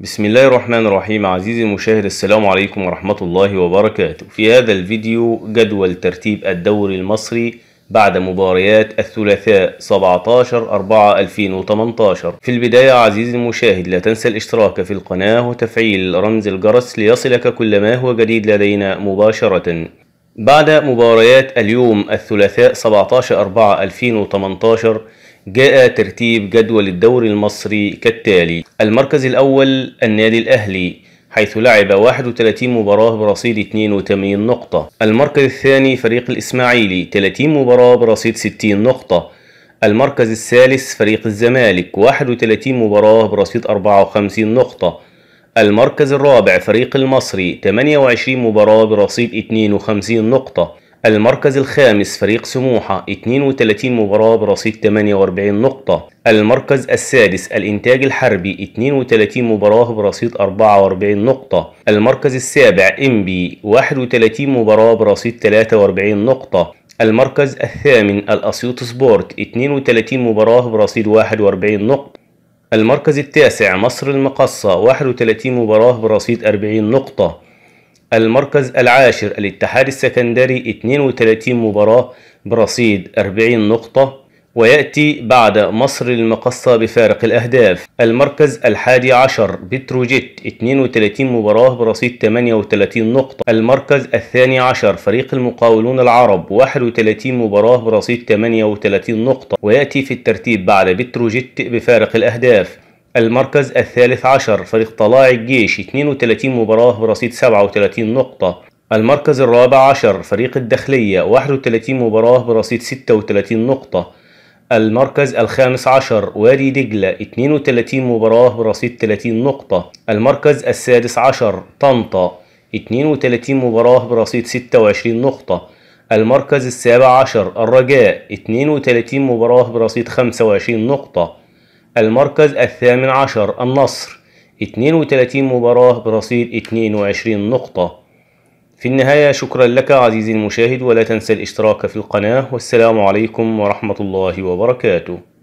بسم الله الرحمن الرحيم عزيزي المشاهد السلام عليكم ورحمة الله وبركاته في هذا الفيديو جدول ترتيب الدوري المصري بعد مباريات الثلاثاء 17 4 2018 في البداية عزيزي المشاهد لا تنسى الاشتراك في القناة وتفعيل رمز الجرس ليصلك كل ما هو جديد لدينا مباشرة بعد مباريات اليوم الثلاثاء 17 4 2018 جاء ترتيب جدول الدوري المصري كالتالي المركز الأول النادي الأهلي حيث لعب 31 مباراة برصيد 82 نقطة المركز الثاني فريق الإسماعيلي 30 مباراة برصيد 60 نقطة المركز الثالث فريق الزمالك 31 مباراة برصيد 54 نقطة المركز الرابع فريق المصري 28 مباراة برصيد 52 نقطة المركز الخامس فريق سموحة 32 مباراة برصيد 48 نقطة المركز السادس الإنتاج الحربي 32 مباراة برصيد 44 نقطة المركز السابع إنبي 31 مباراة برصيد 43 نقطة المركز الثامن الأسيوط سبورت 32 مباراة برصيد 41 نقطة المركز التاسع مصر المقصة 31 مباراة برصيد 40 نقطة المركز العاشر الاتحاد السكندري 32 مباراة برصيد 40 نقطة ويأتي بعد مصر المقصة بفارق الأهداف المركز الحادي عشر بتروجيت 32 مباراة برصيد 38 نقطة المركز الثاني عشر فريق المقاولون العرب 31 مباراة برصيد 38 نقطة ويأتي في الترتيب بعد بتروجيت بفارق الأهداف المركز الثالث عشر فريق طلاع الجيش 32 مباراة برصيد 37 نقطة المركز الرابع عشر فريق الداخلية 31 مباراة برصيد 36 نقطة المركز الخامس عشر وادي دجلة 32 مباراة برصيد 30 نقطة المركز السادس عشر طنطا 32 مباراة برصيد 26 نقطة المركز السابع عشر الرجاء 32 مباراة برصيد 25 نقطة المركز الثامن عشر النصر 32 مباراة برصيد 22 نقطة في النهاية شكرا لك عزيزي المشاهد ولا تنسى الاشتراك في القناة والسلام عليكم ورحمة الله وبركاته